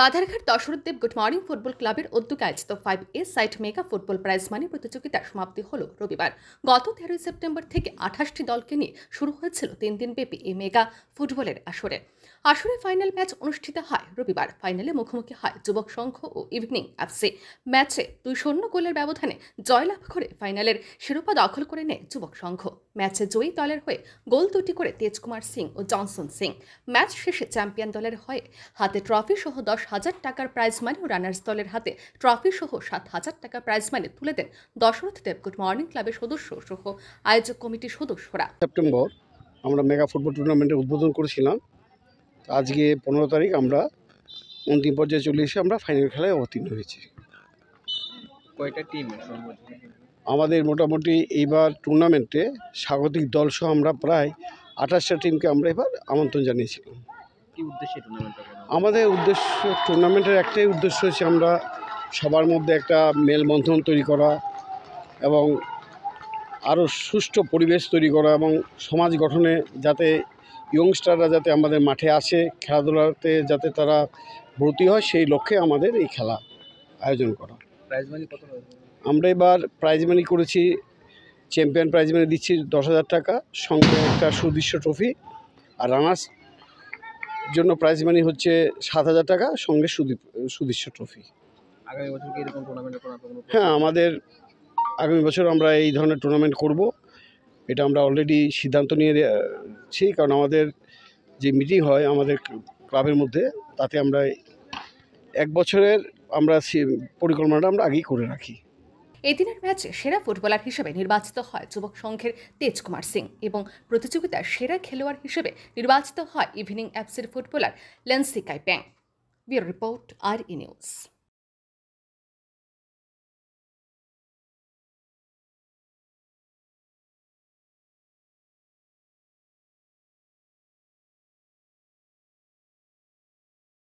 Badharghat Dasharathdeb good morning football ক্লাবের উদ্যোগে আয়োজিত five a side mega football prize money প্রতিযোগিতার সমাপ্তি হল রবিবার গত তেরোই সেপ্টেম্বর থেকে আঠাশটি দলকে নিয়ে শুরু হয়েছিল তিন দিনব্যাপী এই মেগা ফুটবলের আসরে আসরে ফাইনাল ম্যাচ অনুষ্ঠিত হয় রবিবার ফাইনালে মুখোমুখি হয় যুবক সংঘ ও ইভিনিং এফসি ম্যাচে দুই শূন্য গোলের ব্যবধানে জয়লাভ করে ফাইনালের শিরোপা দখল করে নেয় যুবক সংঘ ম্যাচে জয়ী দলের হয়ে গোল দুটি করে তেজকুমার সিং ও জনসন সিং ম্যাচ শেষে চ্যাম্পিয়ন দলের হয়ে হাতে ট্রফি সহ দশ হাজার টাকার প্রাইজ মানি ও রানার্স দলের হাতে ট্রফি সহ সাত হাজার টাকা প্রাইজ মানি তুলে দেন দশরথ গুড মর্নিং ক্লাবের সদস্য সহ আয়োজক কমিটির সদস্যরা সেপ্টেম্বর আমরা মেগা ফুটবল টুর্নামেন্টের উদ্বোধন করেছিলাম আজকে পনেরো তারিখ আমরা অন্তিম পর্যায়ে চলে এসে আমরা ফাইনাল খেলায় অবতীর্ণ হয়েছি কয়টা টিম আমাদের মোটামুটি এইবার টুর্নামেন্টে স্বাগতিক দলসহ আমরা প্রায় আঠাশটা টিমকে আমরা এবার আমন্ত্রণ জানিয়েছিলাম আমাদের উদ্দেশ্য টুর্নামেন্টের একটাই উদ্দেশ্য হচ্ছে আমরা সবার মধ্যে একটা মেলবন্ধন তৈরি করা এবং আরও সুষ্ঠু পরিবেশ তৈরি করা এবং সমাজ গঠনে যাতে ইয়ংস্টাররা যাতে আমাদের মাঠে আসে খেলাধুলাতে যাতে তারা ভর্তি হয় সেই লক্ষ্যে আমাদের এই খেলা আয়োজন করা প্রাইজ মানি কত আমরা এবার প্রাইজ মানি করেছি চ্যাম্পিয়ন প্রাইজ মানি দিচ্ছি দশ হাজার টাকা সঙ্গে একটা সুদৃশ্য ট্রফি আর রানার্স জন্য প্রাইজ মানি হচ্ছে সাত হাজার টাকা সঙ্গে সুদীপ সুদৃশ্য ট্রফি হ্যাঁ আমাদের আগামী বছর আমরা এই ধরনের টুর্নামেন্ট করব এটা আমরা অলরেডি সিদ্ধান্ত নিয়েছি কারণ আমাদের যে মিটিং হয় আমাদের ক্লাবের মধ্যে তাতে আমরা এক বছরের আমরা পরিকল্পনাটা আমরা আগেই করে রাখি এদিনের ম্যাচে সেরা ফুটবলার হিসেবে নির্বাচিত হয় যুবক সংঘের তেজকুমার সিং এবং প্রতিযোগিতার সেরা খেলোয়াড় হিসেবে নির্বাচিত হয় ইভিনিং অ্যাপসের footballer Lency Kaipeng bureau report R E news